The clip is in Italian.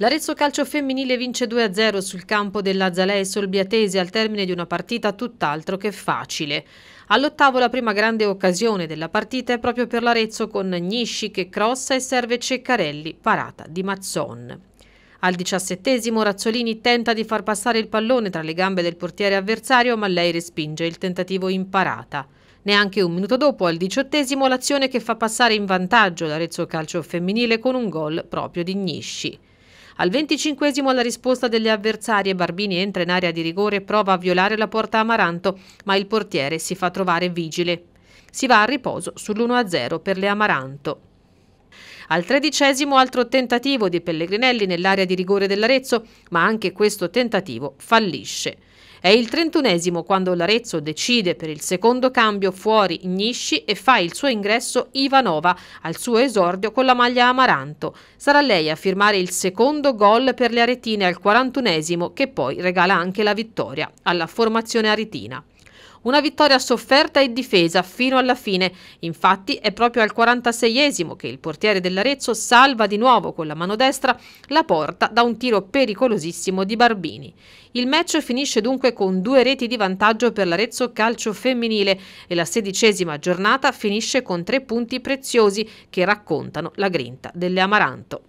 L'Arezzo Calcio Femminile vince 2-0 sul campo della Zalei Solbiatese al termine di una partita tutt'altro che facile. All'ottavo la prima grande occasione della partita è proprio per l'Arezzo con Gnisci che crossa e serve Ceccarelli, parata di Mazzon. Al diciassettesimo Razzolini tenta di far passare il pallone tra le gambe del portiere avversario ma lei respinge il tentativo in parata. Neanche un minuto dopo, al diciottesimo, l'azione che fa passare in vantaggio l'Arezzo Calcio Femminile con un gol proprio di Gnisci. Al 25 alla risposta delle avversarie, Barbini entra in area di rigore e prova a violare la porta Amaranto, ma il portiere si fa trovare vigile. Si va a riposo sull'1-0 per le Amaranto. Al tredicesimo altro tentativo di Pellegrinelli nell'area di rigore dell'Arezzo, ma anche questo tentativo fallisce. È il trentunesimo quando l'Arezzo decide per il secondo cambio fuori Gnisci e fa il suo ingresso Ivanova al suo esordio con la maglia Amaranto. Sarà lei a firmare il secondo gol per le aretine al quarantunesimo che poi regala anche la vittoria alla formazione aretina. Una vittoria sofferta e difesa fino alla fine. Infatti è proprio al 46esimo che il portiere dell'Arezzo salva di nuovo con la mano destra la porta da un tiro pericolosissimo di Barbini. Il match finisce dunque con due reti di vantaggio per l'Arezzo calcio femminile e la sedicesima giornata finisce con tre punti preziosi che raccontano la grinta delle Amaranto.